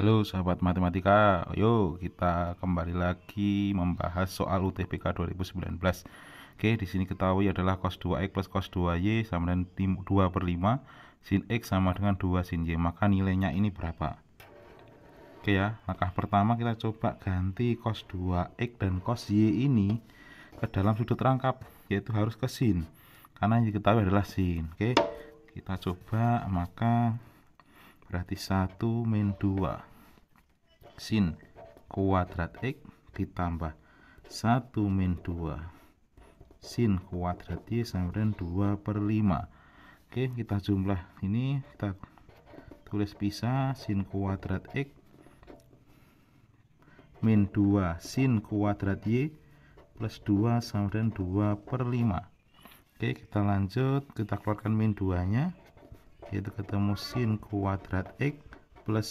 Halo sahabat matematika, yuk kita kembali lagi membahas soal UTBK 2019 Oke, di sini ketahui adalah cos 2x plus cos 2y sama dengan 2 per 5 Sin x sama dengan 2 sin y, maka nilainya ini berapa? Oke ya, langkah pertama kita coba ganti cos 2x dan cos y ini ke dalam sudut rangkap Yaitu harus ke sin Karena yang diketahui adalah sin Oke, kita coba maka berarti 1 min 2 sin kuadrat X ditambah 1 min 2 sin kuadrat Y sama dengan 2 per 5 oke kita jumlah ini kita tulis pisah sin kuadrat X min 2 sin kuadrat Y plus 2 sama dengan 2 per 5 oke kita lanjut kita keluarkan min 2 nya yaitu ketemu sin kuadrat x plus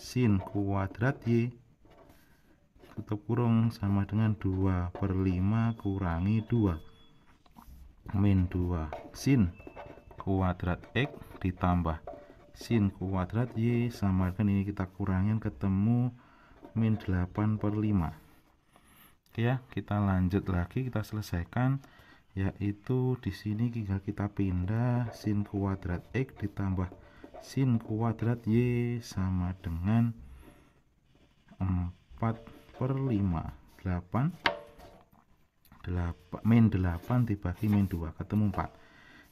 sin kuadrat y tutup kurung sama dengan 2 per 5 kurangi 2 min 2 sin kuadrat x ditambah sin kuadrat y sama dengan ini kita kurangin ketemu min 8 per 5 oke ya kita lanjut lagi kita selesaikan yaitu di sini tinggal kita pindah sin kuadrat x ditambah sin kuadrat y sama dengan 4 per 5 8 8 min 8 dibagi min 2 ketemu 4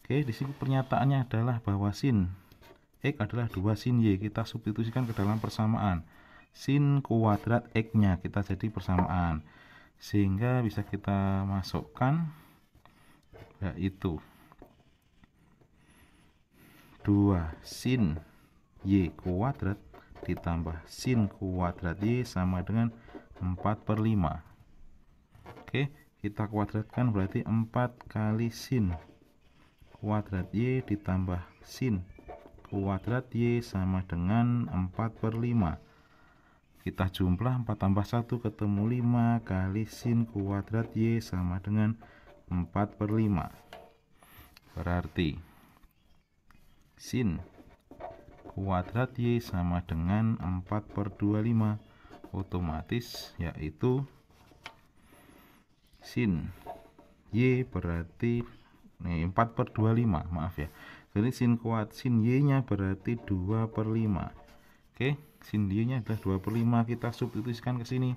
oke di sini pernyataannya adalah bahwa sin X adalah 2 sin Y kita substitusikan ke dalam persamaan sin kuadrat X nya kita jadi persamaan sehingga bisa kita masukkan yaitu 2 sin y kuadrat ditambah sin kuadrat y sama dengan 4 per 5 oke kita kuadratkan berarti 4 kali sin kuadrat y ditambah sin kuadrat y sama dengan 4 per 5 kita jumlah 4 tambah 1 ketemu 5 kali sin kuadrat y sama dengan 4 per 5 berarti sin kuadrat Y sama dengan 4 per 25 otomatis yaitu sin Y berarti nih, 4 per 25 maaf ya jadi sin kuat sin Y nya berarti 2 per 5 oke sin Y nya adalah 2 per 5 kita substitusikan ke sini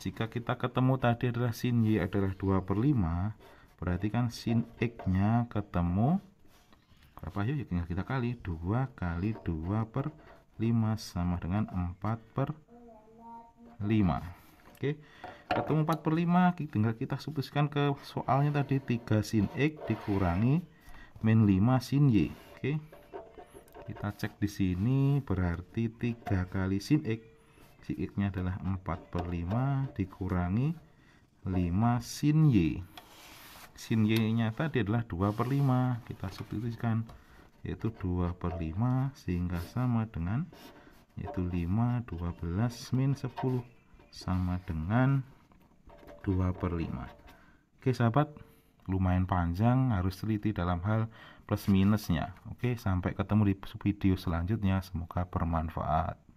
jika kita ketemu tadi adalah sin Y adalah 2 per 5 berarti kan sin X nya ketemu berapa yuk tinggal kita kali 2 kali 2 per 5 sama dengan 4 per 5 oke ketemu 4 per 5 tinggal kita substitusikan ke soalnya tadi 3 sin X dikurangi min 5 sin Y oke kita cek di sini berarti 3 kali sin X nya adalah 4 per 5 dikurangi 5 sin Y sin Y nya tadi adalah 2 per 5 kita substitusikan yaitu 2 per 5 sehingga sama dengan yaitu 5 12 min 10 sama dengan 2 per 5 oke sahabat lumayan panjang harus teliti dalam hal plus minusnya oke sampai ketemu di video selanjutnya semoga bermanfaat